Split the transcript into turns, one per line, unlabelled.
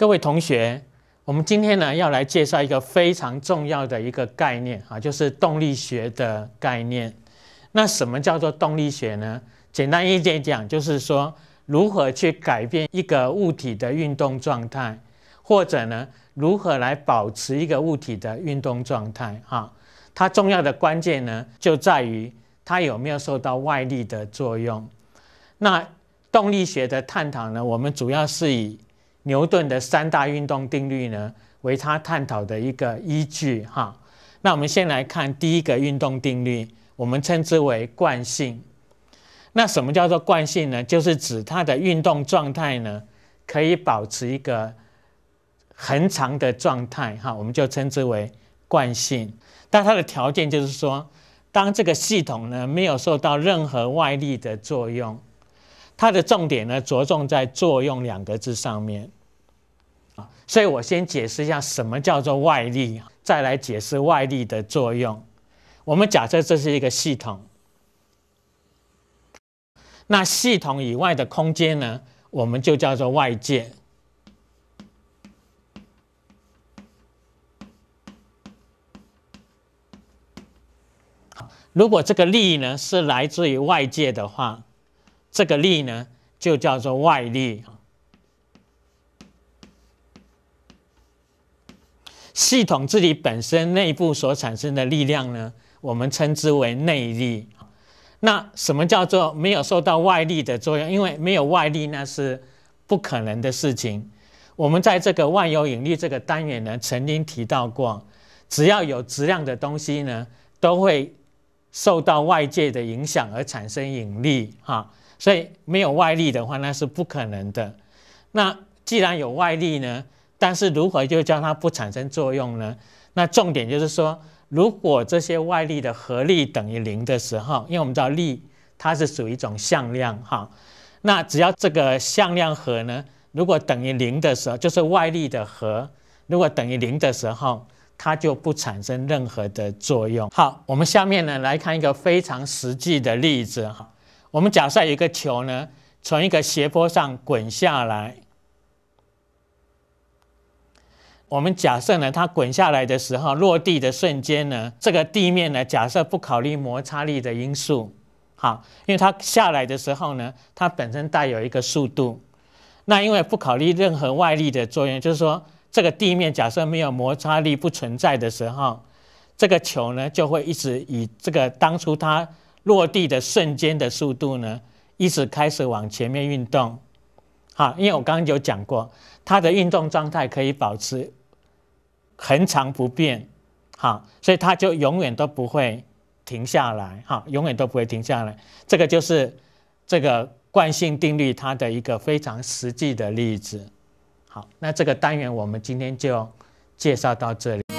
各位同学，我们今天呢要来介绍一个非常重要的一个概念啊，就是动力学的概念。那什么叫做动力学呢？简单一点讲，就是说如何去改变一个物体的运动状态，或者呢如何来保持一个物体的运动状态啊？它重要的关键呢就在于它有没有受到外力的作用。那动力学的探讨呢，我们主要是以牛顿的三大运动定律呢，为他探讨的一个依据哈。那我们先来看第一个运动定律，我们称之为惯性。那什么叫做惯性呢？就是指它的运动状态呢，可以保持一个恒常的状态哈，我们就称之为惯性。但它的条件就是说，当这个系统呢，没有受到任何外力的作用。它的重点呢，着重在“作用”两个字上面啊。所以我先解释一下什么叫做外力，再来解释外力的作用。我们假设这是一个系统，那系统以外的空间呢，我们就叫做外界。好，如果这个力呢，是来自于外界的话。这个力呢，就叫做外力。系统自己本身内部所产生的力量呢，我们称之为内力。那什么叫做没有受到外力的作用？因为没有外力那是不可能的事情。我们在这个万有引力这个单元呢，曾经提到过，只要有质量的东西呢，都会。受到外界的影响而产生引力，哈，所以没有外力的话，那是不可能的。那既然有外力呢，但是如何就叫它不产生作用呢？那重点就是说，如果这些外力的合力等于零的时候，因为我们知道力它是属于一种向量，哈，那只要这个向量和呢，如果等于零的时候，就是外力的和如果等于零的时候。它就不产生任何的作用。好，我们下面呢来看一个非常实际的例子。哈，我们假设一个球呢从一个斜坡上滚下来。我们假设呢它滚下来的时候，落地的瞬间呢，这个地面呢假设不考虑摩擦力的因素。好，因为它下来的时候呢，它本身带有一个速度。那因为不考虑任何外力的作用，就是说。这个地面假设没有摩擦力不存在的时候，这个球呢就会一直以这个当初它落地的瞬间的速度呢，一直开始往前面运动。好，因为我刚刚有讲过，它的运动状态可以保持恒常不变。好，所以它就永远都不会停下来。哈，永远都不会停下来。这个就是这个惯性定律它的一个非常实际的例子。好，那这个单元我们今天就介绍到这里。